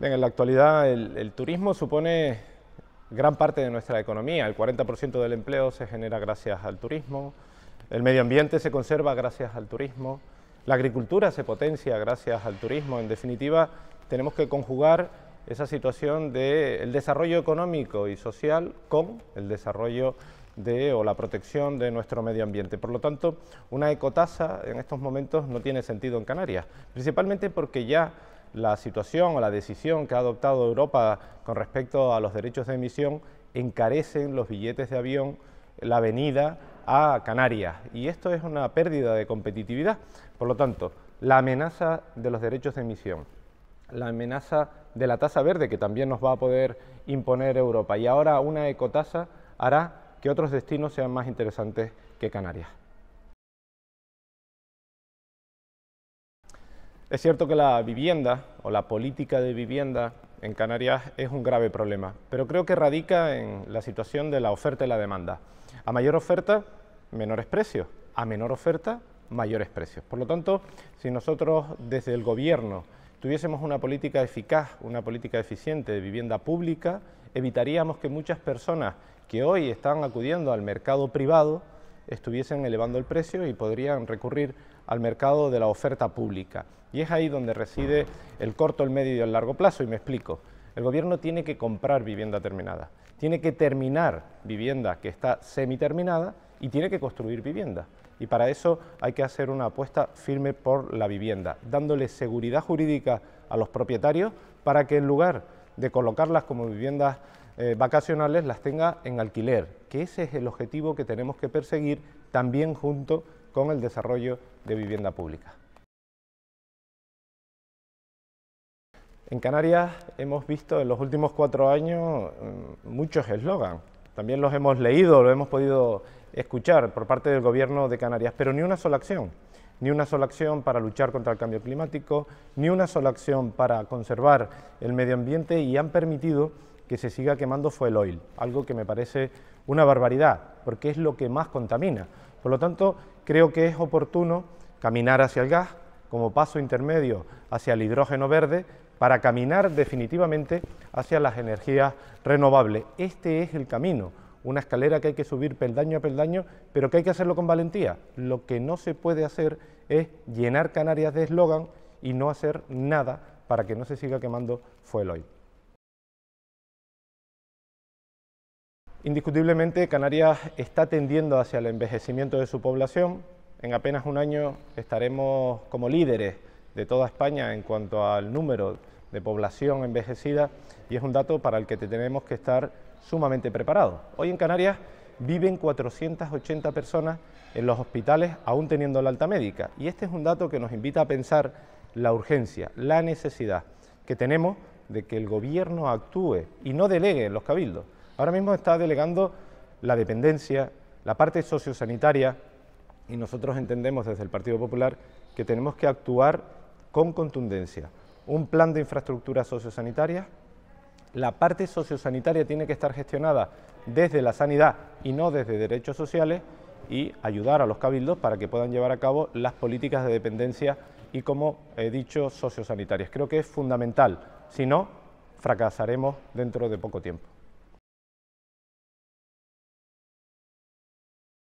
en la actualidad el, turismo supone gran parte de nuestra economía. El 40% del empleo se genera gracias al turismo, el medio ambiente se conserva gracias al turismo, la agricultura se potencia gracias al turismo. En definitiva, tenemos que conjugar esa situación del desarrollo económico y social con el desarrollo de, o la protección de nuestro medio ambiente. Por lo tanto, una ecotasa en estos momentos no tiene sentido en Canarias, principalmente porque ya la situación o la decisión que ha adoptado Europa con respecto a los derechos de emisión encarecen los billetes de avión, la venida a Canarias. Y esto es una pérdida de competitividad. Por lo tanto, la amenaza de los derechos de emisión, la amenaza de la tasa verde que también nos va a poder imponer Europa y ahora una ecotasa hará que otros destinos sean más interesantes que Canarias. Es cierto que la vivienda o la política de vivienda en Canarias es un grave problema, pero creo que radica en la situación de la oferta y la demanda. A mayor oferta, menores precios. A menor oferta, mayores precios. Por lo tanto, si nosotros desde el Gobierno tuviésemos una política eficaz, una política eficiente de vivienda pública, evitaríamos que muchas personas que hoy están acudiendo al mercado privado estuviesen elevando el precio y podrían recurrir al mercado de la oferta pública. Y es ahí donde reside el corto, el medio y el largo plazo, y me explico. El gobierno tiene que comprar vivienda terminada, tiene que terminar vivienda que está semiterminada y tiene que construir vivienda. Y para eso hay que hacer una apuesta firme por la vivienda, dándole seguridad jurídica a los propietarios para que en lugar de colocarlas como viviendas eh, vacacionales las tenga en alquiler que ese es el objetivo que tenemos que perseguir también junto con el desarrollo de vivienda pública. En Canarias hemos visto en los últimos cuatro años mm, muchos eslogans, también los hemos leído, lo hemos podido escuchar por parte del Gobierno de Canarias, pero ni una sola acción, ni una sola acción para luchar contra el cambio climático, ni una sola acción para conservar el medio ambiente y han permitido que se siga quemando fuel oil, algo que me parece una barbaridad, porque es lo que más contamina. Por lo tanto, creo que es oportuno caminar hacia el gas como paso intermedio hacia el hidrógeno verde para caminar definitivamente hacia las energías renovables. Este es el camino, una escalera que hay que subir peldaño a peldaño, pero que hay que hacerlo con valentía. Lo que no se puede hacer es llenar Canarias de eslogan y no hacer nada para que no se siga quemando fuel Indiscutiblemente, Canarias está tendiendo hacia el envejecimiento de su población. En apenas un año estaremos como líderes de toda España en cuanto al número de población envejecida y es un dato para el que tenemos que estar sumamente preparados. Hoy en Canarias viven 480 personas en los hospitales aún teniendo la alta médica y este es un dato que nos invita a pensar la urgencia, la necesidad que tenemos de que el gobierno actúe y no delegue en los cabildos. Ahora mismo está delegando la dependencia, la parte sociosanitaria, y nosotros entendemos desde el Partido Popular que tenemos que actuar con contundencia. Un plan de infraestructura sociosanitaria, la parte sociosanitaria tiene que estar gestionada desde la sanidad y no desde derechos sociales y ayudar a los cabildos para que puedan llevar a cabo las políticas de dependencia y, como he dicho, sociosanitarias. Creo que es fundamental, si no, fracasaremos dentro de poco tiempo.